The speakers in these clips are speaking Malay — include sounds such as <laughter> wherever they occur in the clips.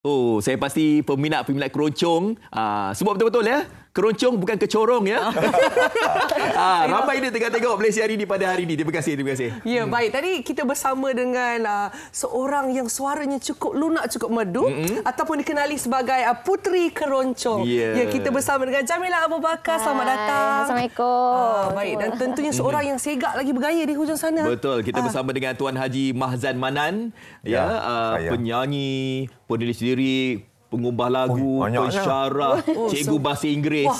Oh, saya pasti peminat-peminat keroncong. Uh, ah, sebut betul-betul ya keroncong bukan kecorong ya. Oh. <laughs> ah, ramai dia tengah tengok Malaysia hari ini pada hari ini. Terima kasih, terima kasih. Ya, hmm. baik. Tadi kita bersama dengan uh, seorang yang suaranya cukup lunak, cukup medu, mm-hmm. ataupun dikenali sebagai uh, Putri Keroncong. Yeah. Ya, kita bersama dengan Jamila Abu Bakar. Hai. Selamat datang. Assalamualaikum. Ah, baik, dan tentunya seorang yang segak lagi bergaya di hujung sana. Betul. Kita ah. bersama dengan Tuan Haji Mahzan Manan. Ya, ya uh, penyanyi, penulis diri, pengubah lagu, Oi, pensyarah, oh, cikgu bahasa Inggeris.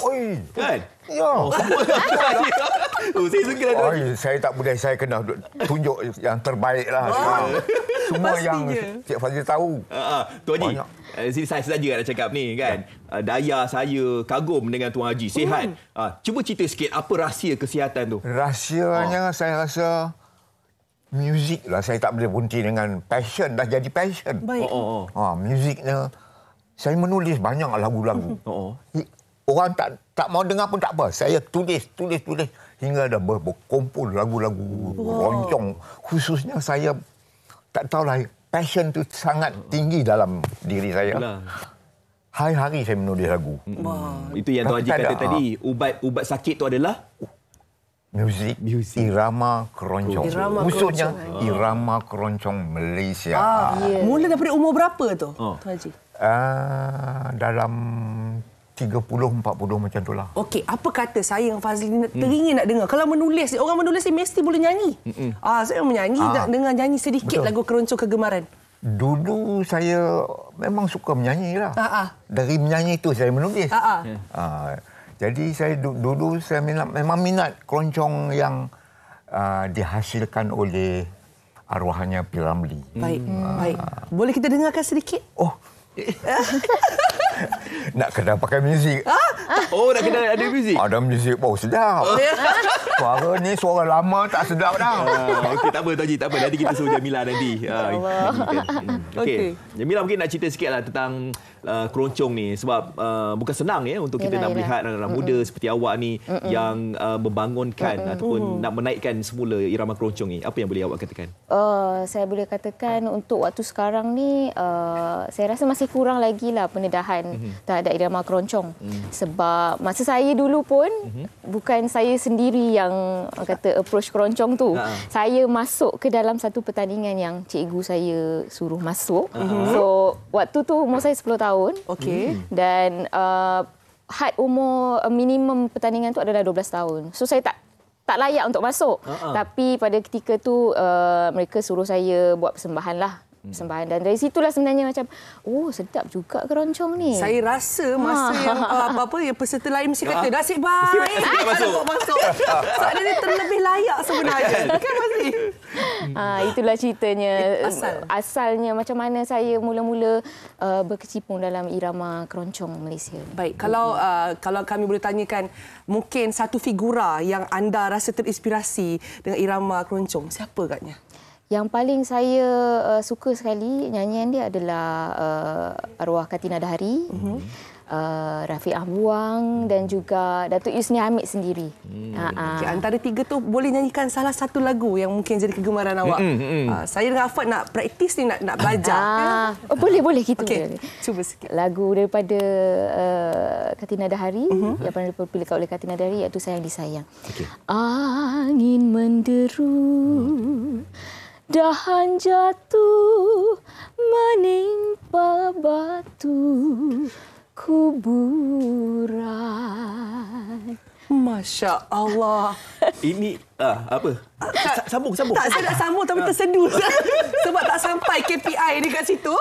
kan? Ya. Oh, <laughs> oh saya segera Saya tak boleh, saya kena tunjuk yang terbaik lah. Oh. Semua Pastinya. yang Cik Fazil tahu. Uh, Tuan Haji, uh, sini saya saja nak cakap ni kan. Ya. Uh, daya saya kagum dengan Tuan Haji, sihat. Hmm. Uh, cuba cerita sikit apa rahsia kesihatan tu. Rahsianya oh. saya rasa muzik lah. Saya tak boleh berhenti dengan passion. Dah jadi passion. Baik. Oh, oh, oh. Uh, muziknya saya menulis banyak lagu-lagu. <laughs> Oh, oh. Orang tak tak mau dengar pun tak apa. Saya tulis, tulis, tulis hingga dah ber, berkumpul lagu-lagu wow. roncong. Khususnya saya tak tahu tahulah passion tu sangat tinggi dalam diri saya. Hari-hari saya menulis lagu. Wow. Itu yang Tuan Haji kata tadi, ubat ubat sakit tu adalah Muzik, Music. irama keroncong. Musuhnya eh. irama keroncong Malaysia. Ah, yeah. Mula daripada umur berapa tu, oh. Tuan Haji? uh, dalam 30-40 macam itulah. Okey, apa kata saya yang Fazli teringin nak dengar? Kalau menulis, orang menulis ni mesti boleh nyanyi. mm Ah, saya menyanyi ah. nak dengar nyanyi sedikit Betul. lagu keroncong kegemaran. Dulu saya memang suka menyanyi lah. Ah, ah. Dari menyanyi itu saya menulis. Ah, ah. Ya. Ah, jadi saya dulu saya minat, memang minat keroncong yang ah, dihasilkan oleh arwahnya Pilamli. Baik, mm. baik. Boleh kita dengarkan sedikit? Oh, nak kena pakai muzik. Ha? Oh, nak kena ada muzik? Ada muzik. Oh, sedap. <laughs> Suara ni suara lama tak sedap dah. Uh, Okey, tak apa Tok Haji, tak apa. Nanti kita suruh Jamila nanti. Ya uh, Allah. Okey. Okay. Jamila mungkin nak cerita sikit lah tentang uh, keroncong ni. Sebab uh, bukan senang ya untuk yelah, kita nak melihat anak-anak muda Mm-mm. seperti awak ni Mm-mm. yang uh, membangunkan Mm-mm. ataupun uh-huh. nak menaikkan semula irama keroncong ni. Apa yang boleh awak katakan? Uh, saya boleh katakan untuk waktu sekarang ni, uh, saya rasa masih kurang lagi lah pendedahan mm-hmm. terhadap irama keroncong. Mm. Sebab masa saya dulu pun, mm-hmm. bukan saya sendiri yang yang orang kata approach keroncong tu ha. saya masuk ke dalam satu pertandingan yang cikgu saya suruh masuk uh so waktu tu umur saya 10 tahun okey hmm. dan uh, had umur uh, minimum pertandingan tu adalah 12 tahun so saya tak tak layak untuk masuk uh-huh. tapi pada ketika tu uh, mereka suruh saya buat persembahan lah persembahan hmm. dan dari situlah sebenarnya macam oh sedap juga keroncong ni saya rasa masa ha. yang ah, apa apa yang peserta lain mesti kata ha. nasib baik ha. tak masuk masuk <laughs> sebab dia terlebih layak sebenarnya kan mesti kan, kan, kan. ha, hmm. itulah ceritanya eh, Asal. asalnya macam mana saya mula-mula uh, berkecimpung dalam irama keroncong Malaysia baik kalau uh, kalau kami boleh tanyakan mungkin satu figura yang anda rasa terinspirasi dengan irama keroncong siapa katnya yang paling saya uh, suka sekali nyanyian dia adalah uh, arwah Katina Dahari, mm-hmm. uh, Rafiq Ahmuang dan juga Datuk Yusni Hamid sendiri. Mm. Ah, ah. Okay, antara tiga tu boleh nyanyikan salah satu lagu yang mungkin jadi kegemaran awak. Mm-hmm. Uh, saya dengan Afat nak praktis ni, nak, nak belajar. Uh, oh, boleh, boleh. Kita okay. boleh. Cuba sikit. Lagu daripada uh, Katina Dahari mm-hmm. yang pernah dipilihkan oleh Katina Dahari iaitu Sayang Disayang. Okay. Angin menderu... Mm. Dahan jatuh menimpa batu kuburan. Masya Allah. Ini ah, apa? Tak, sambung, sambung. Tak, saya nak sambung tapi ah. tersedul. <laughs> Sebab tak sampai KPI dekat situ.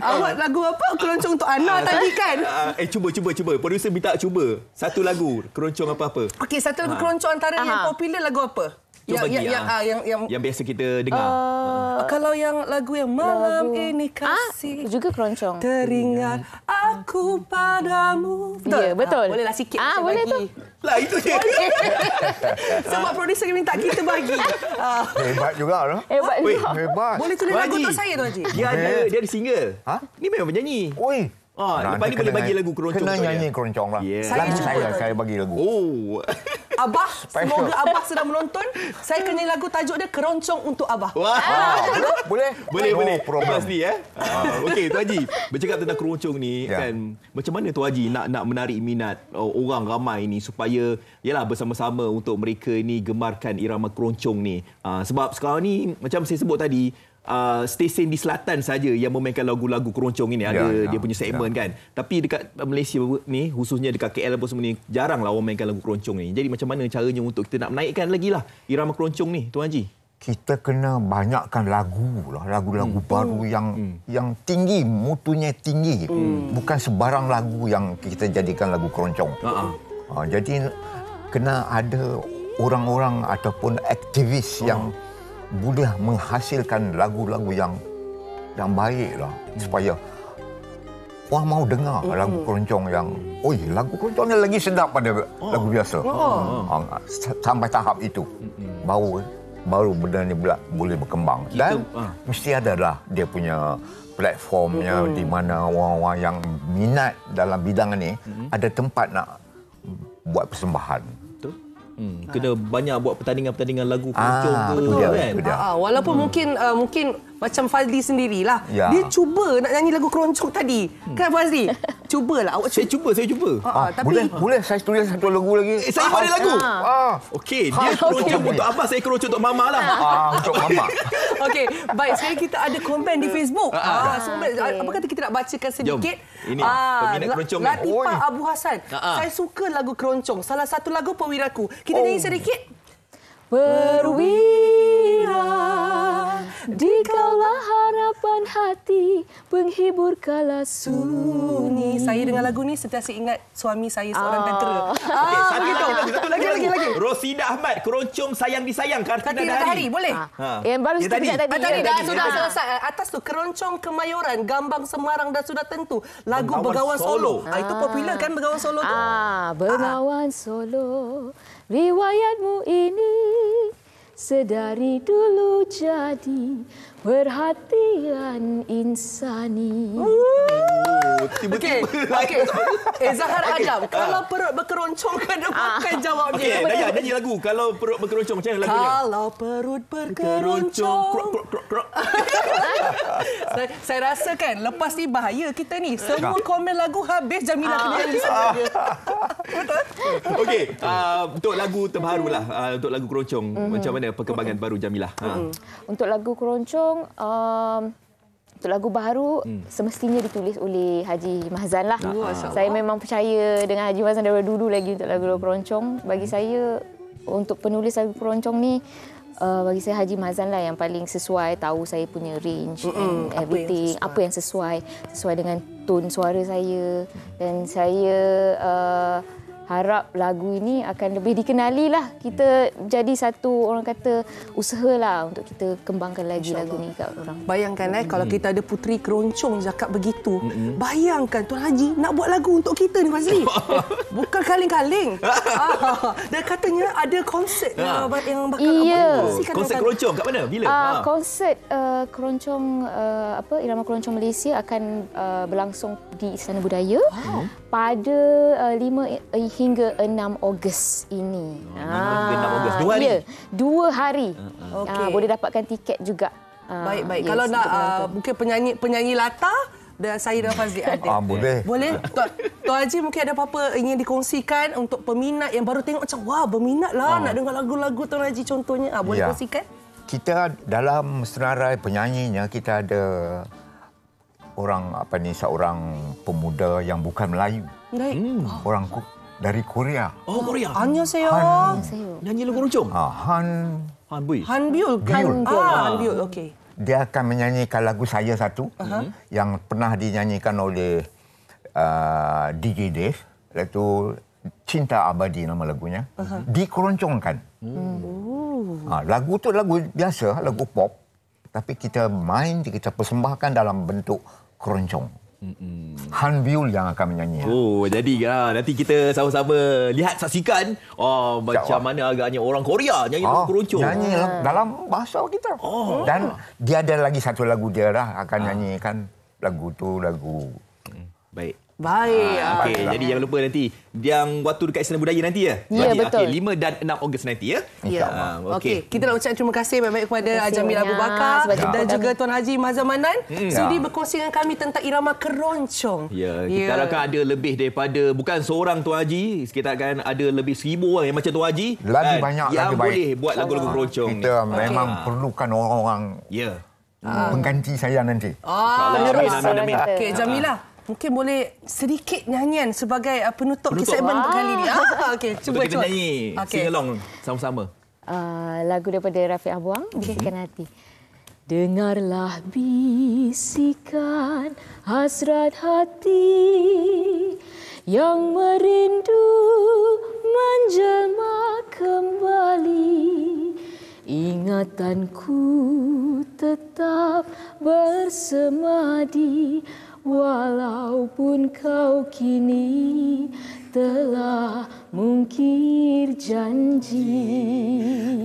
Awak lagu apa? Keroncong untuk Ana ah. tadi kan? Ah, eh, cuba, cuba, cuba. Producer minta cuba. Satu lagu keroncong apa-apa. Okey, satu lagu keroncong antara Aha. yang popular lagu apa? Yang, ya, bagi, yang, ah. yang, ah, yang, yang, yang biasa kita dengar. Uh, kalau yang lagu yang malam lagu. ini ah, kasih. Ah, juga keroncong. Teringat hmm. aku padamu. Betul? Ya, betul. Ah, bolehlah sikit ah, boleh bagi. Tu. Lah, itu dia. <laughs> Sebab ah. produser minta kita bagi. <laughs> ah. Hebat juga. Lah. Hebat juga. Hebat. Hebat. Boleh tulis lagu untuk saya, Tuan Haji. Dia, ada, dia ada single. Ha? Ini memang menyanyi. Oi. Ah, lepas ni boleh bagi lagu keroncong. Kena nyanyi keroncong lah. Yeah. Lagu saya, saya bagi lagu. Oh. <laughs> Abah. Semoga Abah sedang menonton. Saya kena lagu tajuk dia Keroncong untuk Abah. Wah. Wow. Ah. boleh? Boleh, boleh. No Pasti eh. Uh, Okey, Tu Haji, bercakap tentang keroncong ni yeah. kan. Macam mana Tu Haji nak nak menarik minat oh, orang ramai ni supaya yalah bersama-sama untuk mereka ni gemarkan irama keroncong ni. Uh, sebab sekarang ni macam saya sebut tadi, uh, stesen di selatan saja yang memainkan lagu-lagu keroncong ini ya, ada ya, dia punya segmen ya. kan tapi dekat Malaysia ni khususnya dekat KL apa semua ni jaranglah orang mainkan lagu keroncong ni jadi macam mana caranya untuk kita nak menaikkan lagi lah irama keroncong ni tuan Haji kita kena banyakkan lagu lah lagu-lagu hmm. baru hmm. yang hmm. yang tinggi mutunya tinggi hmm. bukan sebarang lagu yang kita jadikan lagu keroncong uh-huh. uh, jadi kena ada orang-orang ataupun aktivis uh-huh. yang hmm boleh menghasilkan lagu-lagu yang yang baiklah hmm. supaya orang mau dengar hmm. lagu keroncong yang oi lagu keroncong ni lagi sedap pada oh. lagu biasa. Oh. Hmm. sampai tahap itu. Hmm. Baru baru benda ni pula boleh berkembang Kita, dan ha. mesti ada lah dia punya platformnya hmm. di mana orang-orang yang minat dalam bidang ni hmm. ada tempat nak buat persembahan. Hmm, ha. kena ha. banyak buat pertandingan-pertandingan lagu pancung ah, kan. Ha, walaupun hmm. mungkin uh, mungkin macam Fazli sendirilah. Ya. Dia cuba nak nyanyi lagu keroncong tadi. Hmm. Kan Fazli? <laughs> cubalah awak cuba. Saya cuba, saya ah, cuba. Ha, ah, tapi boleh, boleh saya tulis satu lagu lagi. Eh, saya boleh ah, lagu. Ah. ah. Okey, dia ah, kerucut okay. untuk abah, saya kerucut untuk mama lah. Ah, untuk mama. <laughs> Okey, baik sekarang kita ada komen di Facebook. Ah, ah, ah so, okay. apa kata kita nak bacakan sedikit? Jom. Ini ah, peminat keroncong. Latifah ni. Abu Hassan, Ah, ah. Saya suka lagu keroncong. Salah satu lagu pemiraku. Kita oh. nyanyi sedikit. Perwira Dikalah harapan hati penghibur kala sunyi. Hmm. Saya dengan lagu ni sentiasa ingat suami saya seorang ah. tentera. Ah, okay, ah satu, satu, lagi, satu lagi, lagi, lagi. Rosida Ahmad, keroncong sayang disayang. Kartina Dahari. hari boleh? Ha. Yang baru ya, tadi. Ah, tadi, dah, sudah selesai. Atas tu, keroncong kemayoran, gambang semarang dah sudah tentu. Lagu Begawan, Solo. Ah. Itu popular kan Begawan Solo tu? Ah, Begawan Solo, riwayatmu ini sedari dulu jadi perhatian insani. tiba Okay, okay. eh, Zahar Adam, ah. kalau perut berkeroncong, kena <laughs> pakai ah. jawabnya. Okey, Daya, nyanyi lagu. Kalau perut berkeroncong, macam mana lagunya? Kalau perut berkeroncong. <laughs> saya, saya rasa kan lepas ni bahaya kita ni ya. semua komen lagu habis Jamila kena ah. betul <laughs> okey uh, untuk lagu terbaru lah uh, untuk lagu keroncong mm-hmm. macam mana perkembangan mm baru Jamila mm-hmm. ha. Mhm. untuk lagu keroncong um, untuk lagu baru hmm. semestinya ditulis oleh Haji Mahzan lah. Oh, saya memang percaya dengan Haji Mahzan dari dulu lagi untuk lagu keroncong. Bagi hmm. saya untuk penulis lagu peroncong ni uh, bagi saya Haji Mazan lah yang paling sesuai tahu saya punya range mm-hmm. and everything apa yang, apa yang sesuai sesuai dengan tone suara saya dan saya uh, harap lagu ini akan lebih dikenali lah. Kita hmm. jadi satu orang kata usaha lah untuk kita kembangkan lagi InsyaAllah. lagu ini kat orang. Bayangkan eh, kalau kita ada Putri keroncong cakap begitu. Hmm. Bayangkan Tuan Haji nak buat lagu untuk kita ni Fazli. <laughs> Bukan kaling-kaling. Ah, dan katanya ada konsert ah. yang bakal kamu yeah. kongsikan. Konsert keroncong kat mana? Bila? Uh, konsert uh, keroncong, uh, apa, Irama Keroncong Malaysia akan uh, berlangsung di Istana Budaya. Wow. Hmm. Pada uh, 5 uh, hingga 6 Ogos ini. Ah, 6 Ogos, 2 hari. Ya, 2 hari. Okay. Hmm, hmm. Ah, boleh dapatkan tiket juga. Ah, baik, baik. Yes, Kalau nak uh, mungkin penyanyi penyanyi Lata, dan saya dan Fazli ada. Ah, boleh. Boleh? Tuan, Tuan Haji mungkin ada apa-apa ingin dikongsikan untuk peminat yang baru tengok macam, wah berminatlah ah. nak dengar lagu-lagu Tuan Haji contohnya. Ah, boleh ya. kongsikan? Kita dalam senarai penyanyinya, kita ada orang apa ni seorang pemuda yang bukan Melayu. Baik. Hmm. Orang dari Korea. Oh, Korea. Ah, Han Han. Nyanyi lagu 안녕하세요. 안녕하세요. 한 한비. 한비올. Han 한비올. Ah. Okey. Dia akan menyanyikan lagu saya satu uh-huh. yang pernah dinyanyikan oleh uh, ah, DJ Dave iaitu Cinta Abadi nama lagunya. Uh-huh. Dikeroncongkan. uh lagu tu lagu biasa, lagu pop. Tapi kita main, kita persembahkan dalam bentuk keroncong. Han Biul yang akan menyanyi. Ya. Oh, jadi ya, nanti kita sama-sama lihat saksikan oh, macam Jawa. mana agaknya orang Korea nyanyi oh, ah, keroncong. Nyanyi lah, dalam bahasa kita. Oh. Dan dia ada lagi satu lagu dia lah akan ah. nyanyikan lagu tu lagu. Mm. Baik. Baik. Ha, ah, ah, okay, Baik. jadi jangan lupa nanti yang waktu dekat Istana Budaya nanti ya. Ya, nanti, betul. Okay, 5 dan 6 Ogos nanti ya. Ya. Okey. Okay. Kita nak ucap terima kasih banyak-banyak kepada kasih Jamil Abu Bakar ya. dan juga Tuan Haji Mazam Manan hmm. sudi ya. berkongsi dengan kami tentang irama keroncong. Ya, kita ya. harapkan ada lebih daripada bukan seorang Tuan Haji, kita akan ada lebih seribu orang yang macam Tuan Haji. Lagi kan? banyak yang lagi boleh baik. buat lagu-lagu keroncong. Kita ni. memang okay. Ah. perlukan orang-orang ya. Pengganti saya nanti. Ah, Salah. Amin, amin, amin. amin. Okay, Jamilah. Ha mungkin boleh sedikit nyanyian sebagai uh, penutup, penutup. segmen ah. kali ini. Ah, <laughs> okay, cuba kita cuba. nyanyi, okay. sing along sama-sama. Uh, lagu daripada Rafi Abuang, Bisikan mhm. Hati. Dengarlah bisikan hasrat hati yang merindu menjelma kembali ingatanku tetap bersemadi Walaupun kau kini telah mungkir janji